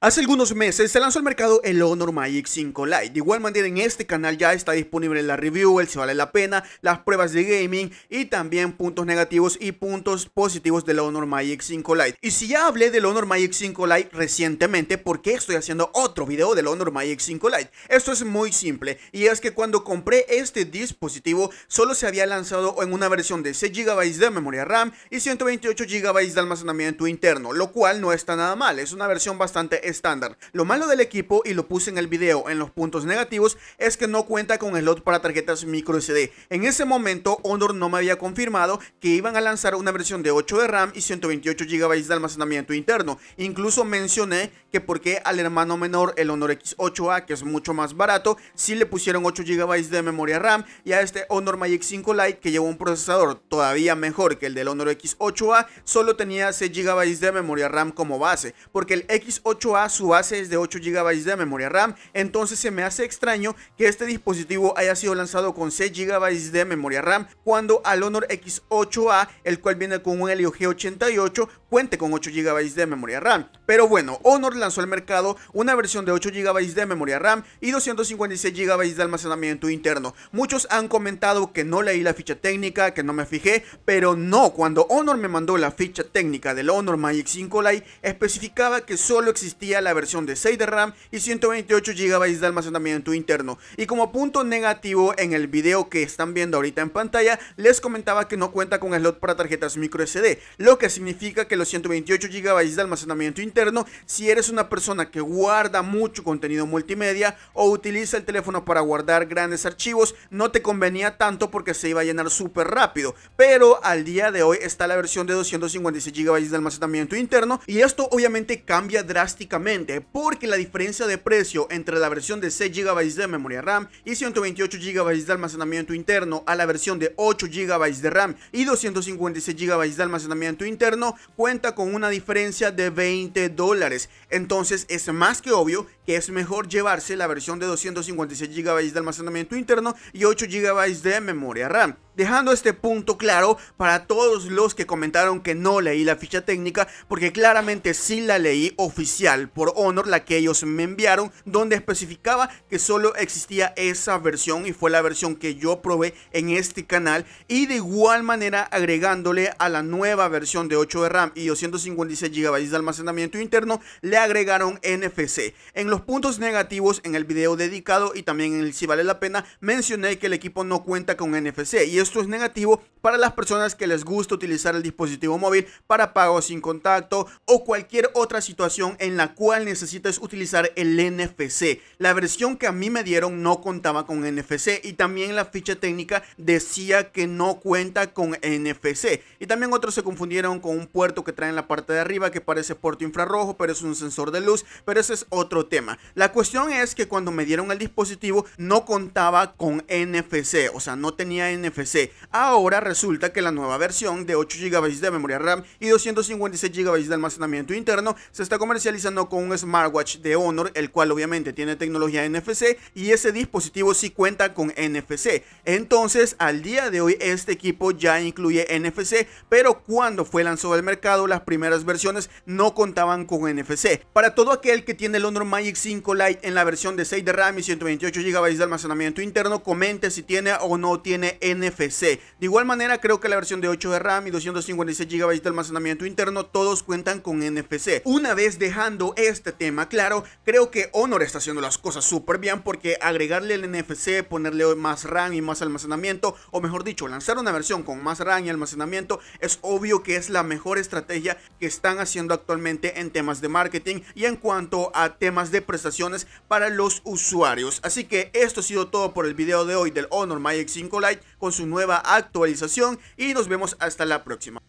Hace algunos meses se lanzó al mercado el Honor Magic 5 Lite. De igual manera en este canal ya está disponible la review, el si vale la pena, las pruebas de gaming y también puntos negativos y puntos positivos del Honor Magic 5 Lite. Y si ya hablé del Honor Magic 5 Lite recientemente, ¿por qué estoy haciendo otro video del Honor Magic 5 Lite? Esto es muy simple y es que cuando compré este dispositivo solo se había lanzado en una versión de 6 GB de memoria RAM y 128 GB de almacenamiento interno, lo cual no está nada mal, es una versión bastante estándar. Lo malo del equipo, y lo puse en el video en los puntos negativos, es que no cuenta con slot para tarjetas micro SD. En ese momento, Honor no me había confirmado que iban a lanzar una versión de 8 de RAM y 128 GB de almacenamiento interno. Incluso mencioné que porque al hermano menor, el Honor X8A, que es mucho más barato, sí le pusieron 8 GB de memoria RAM y a este Honor Magic 5 Lite, que lleva un procesador todavía mejor que el del Honor X8A, solo tenía 6 GB de memoria RAM como base, porque el X8A su base es de 8 GB de memoria RAM, entonces se me hace extraño que este dispositivo haya sido lanzado con 6 GB de memoria RAM cuando al Honor X8A, el cual viene con un Helio G88, cuente con 8 GB de memoria RAM. Pero bueno, Honor lanzó al mercado una versión de 8 GB de memoria RAM y 256 GB de almacenamiento interno. Muchos han comentado que no leí la ficha técnica, que no me fijé, pero no, cuando Honor me mandó la ficha técnica del Honor Magic 5 Lite, especificaba que solo existía la versión de 6 de RAM y 128 GB de almacenamiento interno. Y como punto negativo en el video que están viendo ahorita en pantalla, les comentaba que no cuenta con slot para tarjetas micro SD, lo que significa que los 128 GB de almacenamiento interno, si eres una persona que guarda mucho contenido multimedia o utiliza el teléfono para guardar grandes archivos, no te convenía tanto porque se iba a llenar súper rápido. Pero al día de hoy está la versión de 256 GB de almacenamiento interno y esto obviamente cambia drásticamente porque la diferencia de precio entre la versión de 6 GB de memoria RAM y 128 GB de almacenamiento interno a la versión de 8 GB de RAM y 256 GB de almacenamiento interno cuenta con una diferencia de 20 dólares. Entonces es más que obvio que es mejor llevarse la versión de 256 GB de almacenamiento interno y 8 GB de memoria RAM. Dejando este punto claro para todos los que comentaron que no leí la ficha técnica, porque claramente sí la leí oficial por Honor, la que ellos me enviaron, donde especificaba que solo existía esa versión y fue la versión que yo probé en este canal. Y de igual manera agregándole a la nueva versión de 8 de RAM y 256 GB de almacenamiento interno, le agregaron NFC. En los puntos negativos en el video dedicado y también en el si vale la pena, mencioné que el equipo no cuenta con NFC y eso esto es negativo para las personas que les gusta utilizar el dispositivo móvil para pagos sin contacto o cualquier otra situación en la cual necesites utilizar el NFC. La versión que a mí me dieron no contaba con NFC y también la ficha técnica decía que no cuenta con NFC. Y también otros se confundieron con un puerto que trae en la parte de arriba que parece puerto infrarrojo, pero es un sensor de luz, pero ese es otro tema. La cuestión es que cuando me dieron el dispositivo no contaba con NFC, o sea, no tenía NFC. Ahora resulta que la nueva versión de 8 GB de memoria RAM y 256 GB de almacenamiento interno se está comercializando con un smartwatch de Honor, el cual obviamente tiene tecnología NFC y ese dispositivo sí cuenta con NFC. Entonces, al día de hoy este equipo ya incluye NFC, pero cuando fue lanzado al mercado las primeras versiones no contaban con NFC. Para todo aquel que tiene el Honor Magic 5 Lite en la versión de 6 de RAM y 128 GB de almacenamiento interno, comente si tiene o no tiene NFC de igual manera, creo que la versión de 8 de RAM y 256 GB de almacenamiento interno, todos cuentan con NFC. Una vez dejando este tema claro, creo que Honor está haciendo las cosas súper bien porque agregarle el NFC, ponerle más RAM y más almacenamiento, o mejor dicho, lanzar una versión con más RAM y almacenamiento, es obvio que es la mejor estrategia que están haciendo actualmente en temas de marketing y en cuanto a temas de prestaciones para los usuarios. Así que esto ha sido todo por el video de hoy del Honor Magic 5 Lite con su nueva actualización y nos vemos hasta la próxima.